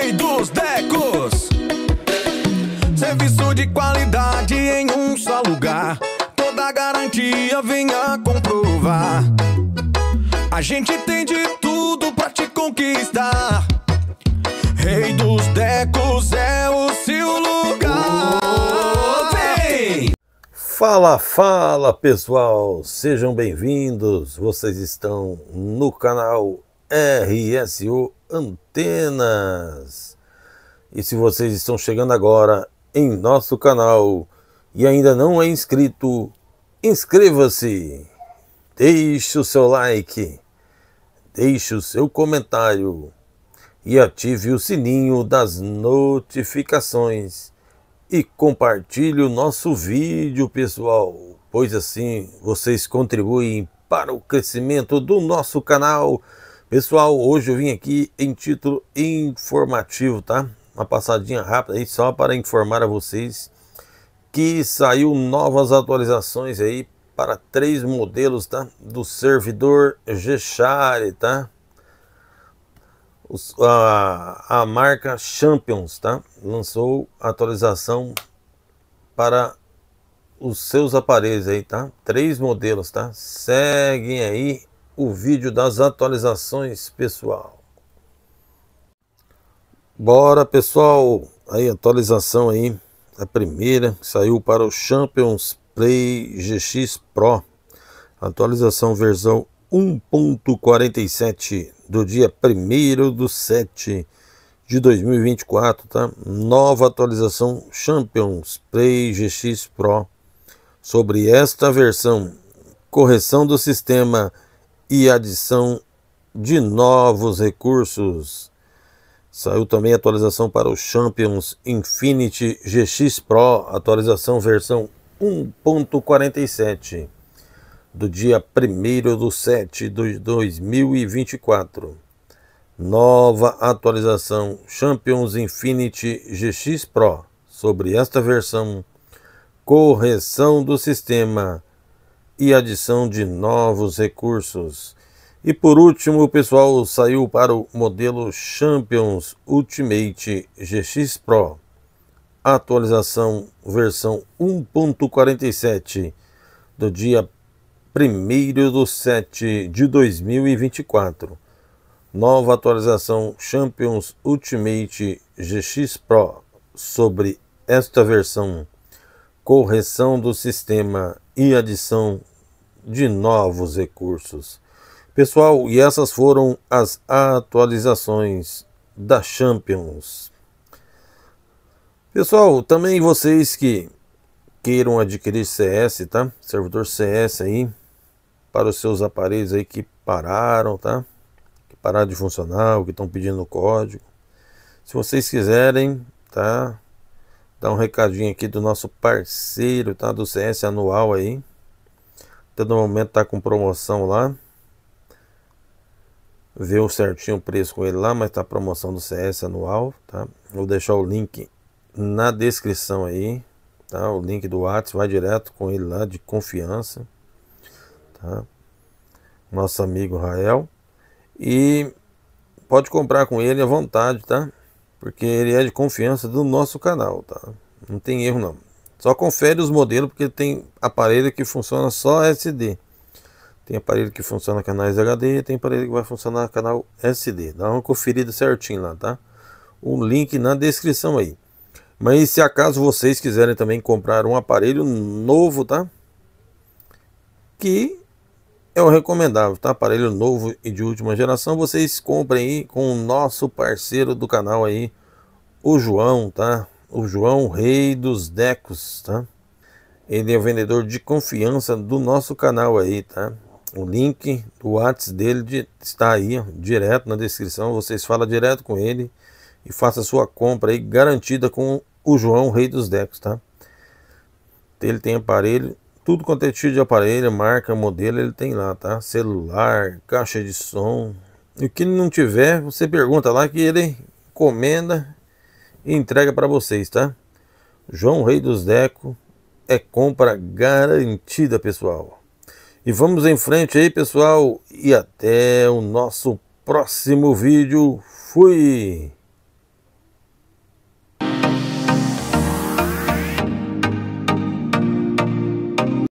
rei dos decos. Serviço de qualidade em um só lugar. Toda garantia venha comprovar. A gente tem de tudo pra te conquistar. Rei dos decos é o seu lugar. Fala, fala pessoal, sejam bem-vindos. Vocês estão no canal RSO Antenas. E se vocês estão chegando agora em nosso canal e ainda não é inscrito, inscreva-se, deixe o seu like, deixe o seu comentário e ative o sininho das notificações e compartilhe o nosso vídeo, pessoal, pois assim vocês contribuem para o crescimento do nosso canal Pessoal, hoje eu vim aqui em título informativo, tá? Uma passadinha rápida aí só para informar a vocês que saiu novas atualizações aí para três modelos, tá? Do servidor G-Share, tá? Os, a, a marca Champions, tá? Lançou atualização para os seus aparelhos aí, tá? Três modelos, tá? Seguem aí o vídeo das atualizações, pessoal. Bora, pessoal. Aí, atualização aí. A primeira que saiu para o Champions Play GX Pro. Atualização versão 1.47 do dia 1 do 7 de 2024, tá? Nova atualização Champions Play GX Pro. Sobre esta versão, correção do sistema e adição de novos recursos. Saiu também atualização para o Champions Infinity GX Pro, atualização versão 1.47, do dia 1 de 7 de 2024. Nova atualização Champions Infinity GX Pro sobre esta versão. Correção do sistema e adição de novos recursos. E por último, o pessoal saiu para o modelo Champions Ultimate GX Pro. Atualização versão 1.47 do dia 1 do 7 de 2024. Nova atualização Champions Ultimate GX Pro sobre esta versão, correção do sistema e adição de novos recursos. Pessoal, e essas foram as atualizações da Champions. Pessoal, também vocês que queiram adquirir CS, tá? Servidor CS aí para os seus aparelhos aí que pararam, tá? Que pararam de funcionar, que estão pedindo código. Se vocês quiserem, tá? Dá um recadinho aqui do nosso parceiro, tá? Do CS anual aí, Todo momento tá com promoção lá. Vê o certinho o preço com ele lá, mas tá promoção do CS anual, tá? Vou deixar o link na descrição aí, tá? O link do WhatsApp vai direto com ele lá de confiança, tá? Nosso amigo Rael e pode comprar com ele à vontade, tá? Porque ele é de confiança do nosso canal, tá? Não tem erro não. Só confere os modelos, porque tem aparelho que funciona só SD. Tem aparelho que funciona canais HD, tem aparelho que vai funcionar canal SD. Dá uma conferida certinho lá, tá? O link na descrição aí. Mas se acaso vocês quiserem também comprar um aparelho novo, tá? Que é o recomendável, tá? Aparelho novo e de última geração, vocês comprem aí com o nosso parceiro do canal aí, o João, tá? o João, rei dos decos, tá? Ele é o vendedor de confiança do nosso canal aí, tá? O link do WhatsApp dele de, está aí, ó, direto na descrição. Vocês falam direto com ele e faça sua compra aí garantida com o João, rei dos decos, tá? Ele tem aparelho, tudo quanto é tipo de aparelho, marca, modelo, ele tem lá, tá? Celular, caixa de som. E o que não tiver, você pergunta lá que ele encomenda e entrega para vocês, tá? João Rei dos Deco é compra garantida, pessoal. E vamos em frente aí, pessoal, e até o nosso próximo vídeo. Fui!